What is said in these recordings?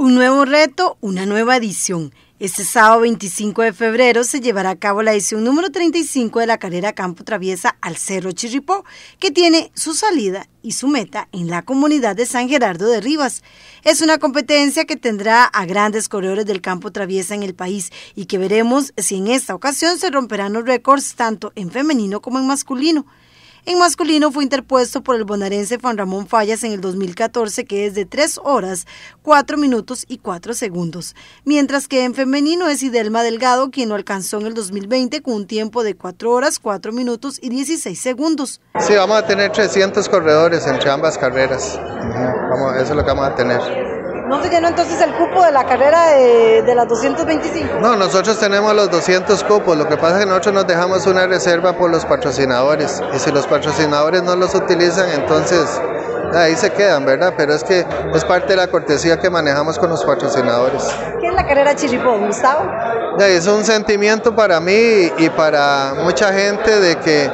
Un nuevo reto, una nueva edición. Este sábado 25 de febrero se llevará a cabo la edición número 35 de la carrera Campo Traviesa al Cerro Chirripó, que tiene su salida y su meta en la comunidad de San Gerardo de Rivas. Es una competencia que tendrá a grandes corredores del campo traviesa en el país y que veremos si en esta ocasión se romperán los récords tanto en femenino como en masculino. En masculino fue interpuesto por el bonaerense Juan Ramón Fallas en el 2014, que es de 3 horas, 4 minutos y 4 segundos. Mientras que en femenino es Idelma Delgado, quien lo alcanzó en el 2020 con un tiempo de 4 horas, 4 minutos y 16 segundos. Sí, vamos a tener 300 corredores entre ambas carreras. Vamos, eso es lo que vamos a tener. ¿No se llenó entonces el cupo de la carrera de, las 225? No, nosotros tenemos los 200 cupos, lo que pasa es que nosotros nos dejamos una reserva por los patrocinadores y si los patrocinadores no los utilizan, entonces ahí se quedan, ¿verdad? Pero es que es parte de la cortesía que manejamos con los patrocinadores. ¿Qué es la carrera Chiripó, Gustavo? Es un sentimiento para mí y para mucha gente de que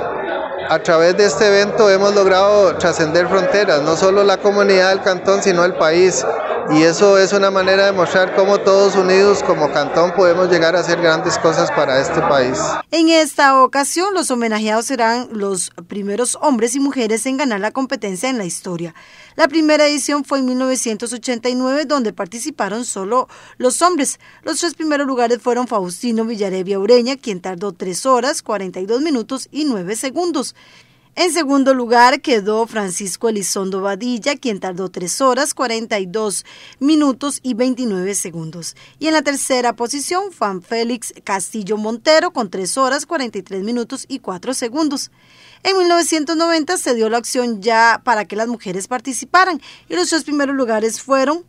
a través de este evento hemos logrado trascender fronteras, no solo la comunidad del cantón, sino el país y eso es una manera de mostrar cómo todos unidos como cantón podemos llegar a hacer grandes cosas para este país. En esta ocasión los homenajeados serán los primeros hombres y mujeres en ganar la competencia en la historia. La primera edición fue en 1989 donde participaron solo los hombres. Los tres primeros lugares fueron Faustino Villarevia Ureña, quien tardó 3 horas, 42 minutos y 9 segundos. En segundo lugar quedó Francisco Elizondo Badilla, quien tardó 3 horas 42 minutos y 29 segundos. Y en la tercera posición, Juan Félix Castillo Montero, con 3 horas 43 minutos y 4 segundos. En 1990 se dio la opción ya para que las mujeres participaran y los dos primeros lugares fueron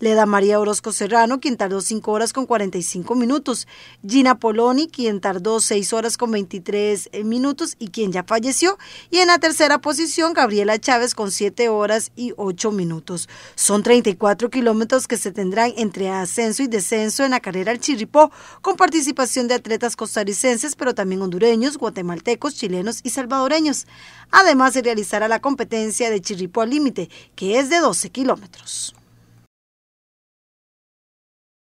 da María Orozco Serrano, quien tardó 5 horas con 45 minutos, Gina Poloni, quien tardó 6 horas con 23 eh, minutos y quien ya falleció, y en la tercera posición Gabriela Chávez con 7 horas y 8 minutos. Son 34 kilómetros que se tendrán entre ascenso y descenso en la carrera al Chirripó, con participación de atletas costarricenses, pero también hondureños, guatemaltecos, chilenos y salvadoreños. Además, se realizará la competencia de Chirripó al límite, que es de 12 kilómetros.